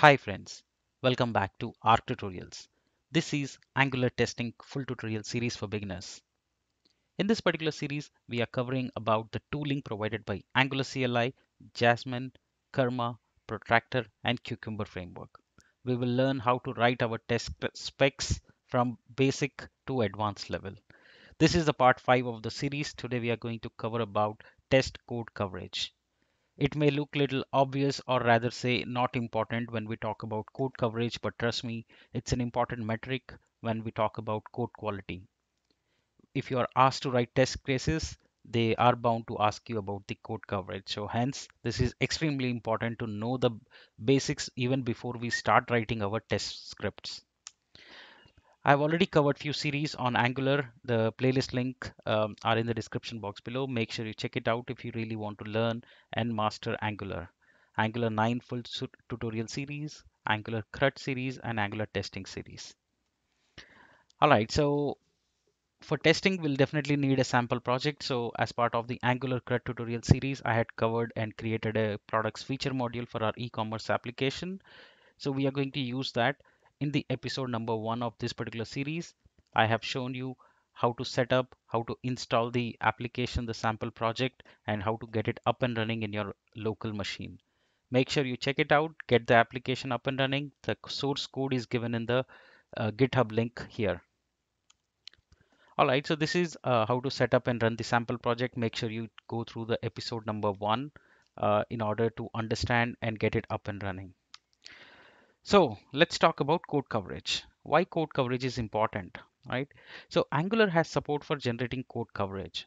Hi friends, welcome back to ARC Tutorials. This is Angular Testing full tutorial series for beginners. In this particular series, we are covering about the tooling provided by Angular CLI, Jasmine, Karma, Protractor, and Cucumber framework. We will learn how to write our test specs from basic to advanced level. This is the part 5 of the series. Today we are going to cover about test code coverage. It may look little obvious or rather say not important when we talk about code coverage, but trust me, it's an important metric when we talk about code quality. If you are asked to write test cases, they are bound to ask you about the code coverage. So hence, this is extremely important to know the basics even before we start writing our test scripts. I've already covered few series on Angular. The playlist link um, are in the description box below. Make sure you check it out if you really want to learn and master Angular. Angular 9 full tutorial series, Angular CRUD series, and Angular testing series. All right, so for testing, we'll definitely need a sample project. So as part of the Angular CRUD tutorial series, I had covered and created a products feature module for our e-commerce application. So we are going to use that in the episode number one of this particular series, I have shown you how to set up, how to install the application, the sample project, and how to get it up and running in your local machine. Make sure you check it out, get the application up and running. The source code is given in the uh, GitHub link here. All right, so this is uh, how to set up and run the sample project. Make sure you go through the episode number one uh, in order to understand and get it up and running. So let's talk about code coverage. Why code coverage is important, right? So Angular has support for generating code coverage.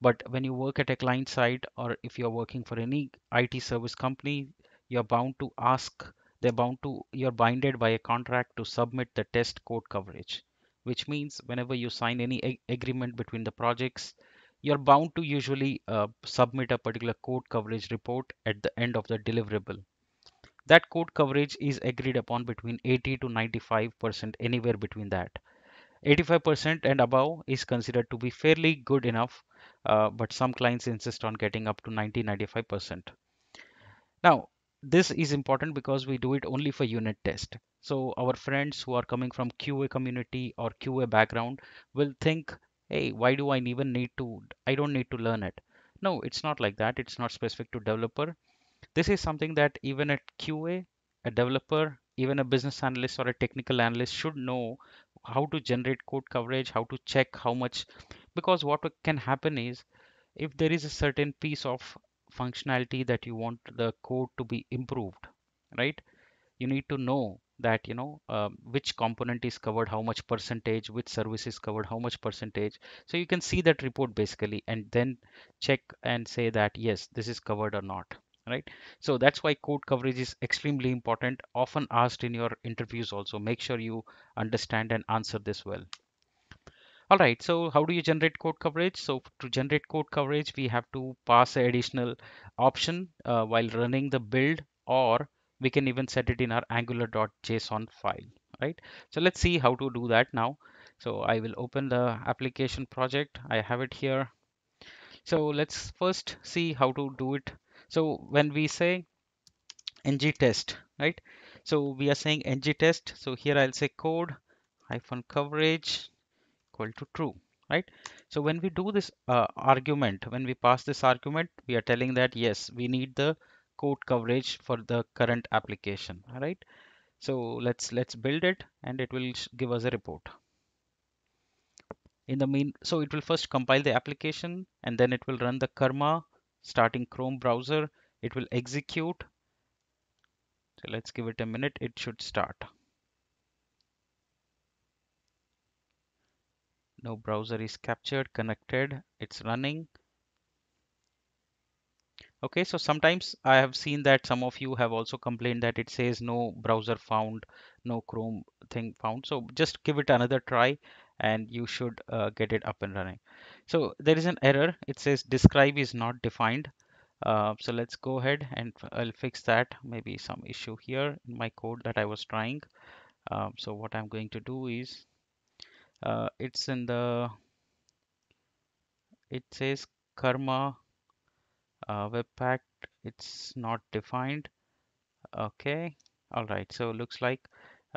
But when you work at a client side or if you're working for any IT service company, you're bound to ask, they're bound to, you're binded by a contract to submit the test code coverage, which means whenever you sign any ag agreement between the projects, you're bound to usually uh, submit a particular code coverage report at the end of the deliverable that code coverage is agreed upon between 80 to 95% anywhere between that. 85% and above is considered to be fairly good enough, uh, but some clients insist on getting up to 90 95%. Now, this is important because we do it only for unit test. So our friends who are coming from QA community or QA background will think, hey, why do I even need to, I don't need to learn it. No, it's not like that. It's not specific to developer. This is something that even at QA, a developer, even a business analyst or a technical analyst should know how to generate code coverage, how to check how much, because what can happen is if there is a certain piece of functionality that you want the code to be improved, right? You need to know that you know um, which component is covered how much percentage which service is covered how much percentage so you can see that report basically and then check and say that yes this is covered or not right so that's why code coverage is extremely important often asked in your interviews also make sure you understand and answer this well all right so how do you generate code coverage so to generate code coverage we have to pass an additional option uh, while running the build or we can even set it in our angular.json file right so let's see how to do that now so i will open the application project i have it here so let's first see how to do it so when we say ng test right so we are saying ng test so here i'll say code hyphen coverage equal to true right so when we do this uh, argument when we pass this argument we are telling that yes we need the code coverage for the current application all right so let's let's build it and it will give us a report in the mean so it will first compile the application and then it will run the karma starting Chrome browser. It will execute. So let's give it a minute. It should start. No browser is captured, connected, it's running. Okay, so sometimes I have seen that some of you have also complained that it says no browser found, no Chrome thing found. So just give it another try and you should uh, get it up and running. So there is an error. It says describe is not defined. Uh, so let's go ahead and I'll fix that. Maybe some issue here in my code that I was trying. Um, so what I'm going to do is uh, it's in the it says karma uh, webpack it's not defined okay all right so looks like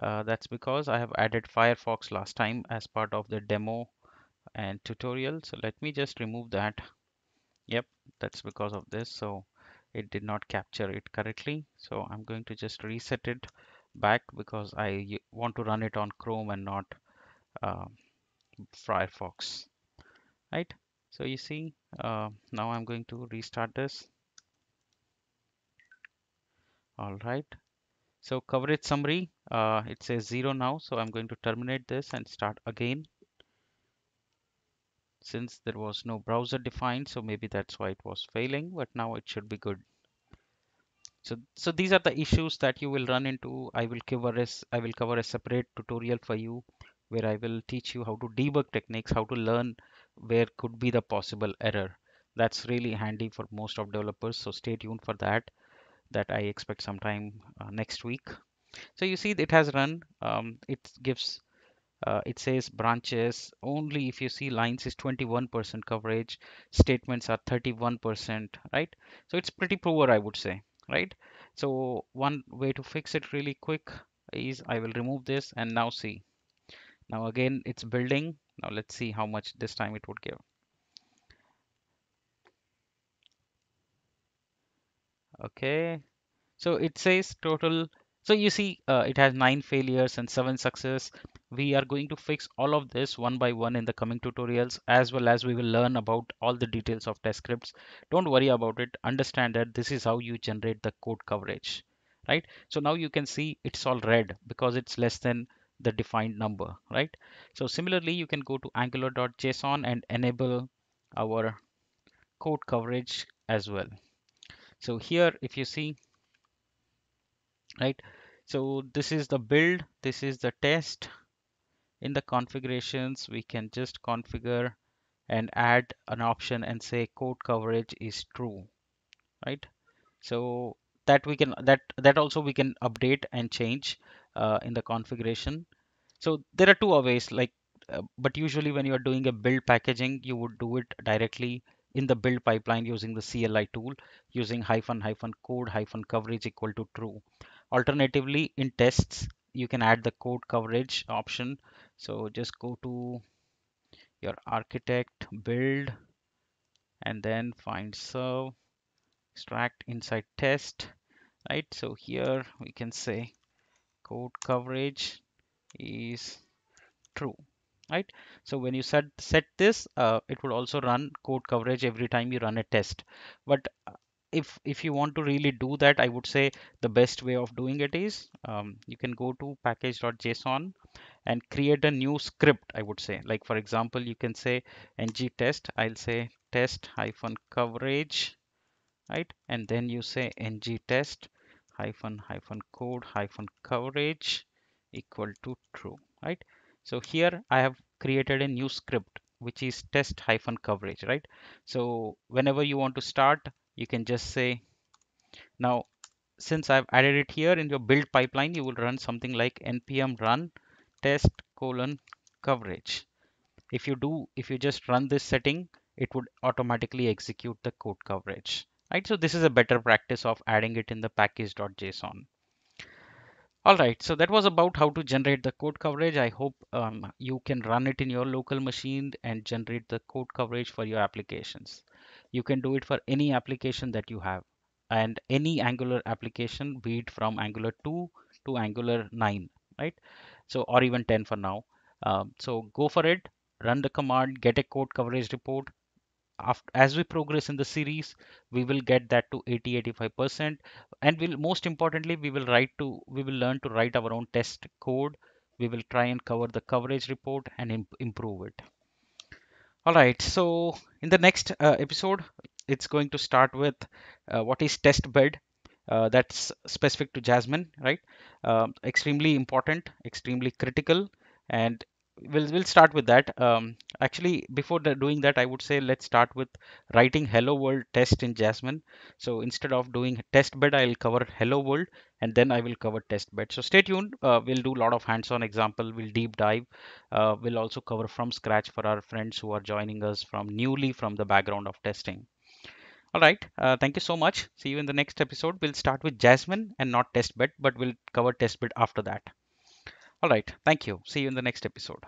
uh, that's because I have added Firefox last time as part of the demo and tutorial. So let me just remove that. Yep, that's because of this. So it did not capture it correctly. So I'm going to just reset it back because I want to run it on Chrome and not uh, Firefox. Right. So you see, uh, now I'm going to restart this. All right. So coverage summary, uh, it says zero now. So I'm going to terminate this and start again. Since there was no browser defined, so maybe that's why it was failing, but now it should be good. So, so these are the issues that you will run into. I will cover a, I will cover a separate tutorial for you where I will teach you how to debug techniques, how to learn where could be the possible error. That's really handy for most of developers. So stay tuned for that that I expect sometime uh, next week. So you see it has run. Um, it gives uh, it says branches only if you see lines is 21% coverage statements are 31% right so it's pretty poor I would say right so one way to fix it really quick is I will remove this and now see now again it's building now let's see how much this time it would give Okay. So it says total. So you see uh, it has nine failures and seven success. We are going to fix all of this one by one in the coming tutorials as well as we will learn about all the details of test scripts. Don't worry about it. Understand that this is how you generate the code coverage, right? So now you can see it's all red because it's less than the defined number, right? So similarly, you can go to angular.json and enable our code coverage as well so here if you see right so this is the build this is the test in the configurations we can just configure and add an option and say code coverage is true right so that we can that that also we can update and change uh, in the configuration so there are two ways like uh, but usually when you are doing a build packaging you would do it directly in the build pipeline using the CLI tool using hyphen hyphen code hyphen coverage equal to true. Alternatively, in tests, you can add the code coverage option. So just go to your architect build and then find serve, extract inside test, right? So here we can say code coverage is true right? So when you set, set this, uh, it would also run code coverage every time you run a test. But uh, if, if you want to really do that, I would say the best way of doing it is um, you can go to package.json and create a new script, I would say. Like, for example, you can say ng test. I'll say test hyphen coverage, right? And then you say ng test hyphen hyphen code hyphen coverage equal to true, right? So here I have created a new script, which is test hyphen coverage, right? So whenever you want to start, you can just say, now, since I've added it here in your build pipeline, you will run something like npm run test colon coverage. If you do, if you just run this setting, it would automatically execute the code coverage right so this is a better practice of adding it in the package.json all right, so that was about how to generate the code coverage. I hope um, you can run it in your local machine and generate the code coverage for your applications. You can do it for any application that you have and any Angular application, be it from Angular 2 to Angular 9, right? So, or even 10 for now. Um, so go for it, run the command, get a code coverage report, after, as we progress in the series we will get that to 80 85 percent and we'll most importantly we will write to we will learn to write our own test code we will try and cover the coverage report and imp improve it all right so in the next uh, episode it's going to start with uh, what is test bed uh, that's specific to jasmine right um, extremely important extremely critical and we'll we'll start with that um, actually before the, doing that i would say let's start with writing hello world test in jasmine so instead of doing test bed i'll cover hello world and then i will cover test bed so stay tuned uh, we'll do a lot of hands-on example we'll deep dive uh, we'll also cover from scratch for our friends who are joining us from newly from the background of testing all right uh, thank you so much see you in the next episode we'll start with jasmine and not test bed but we'll cover test bed after that all right. Thank you. See you in the next episode.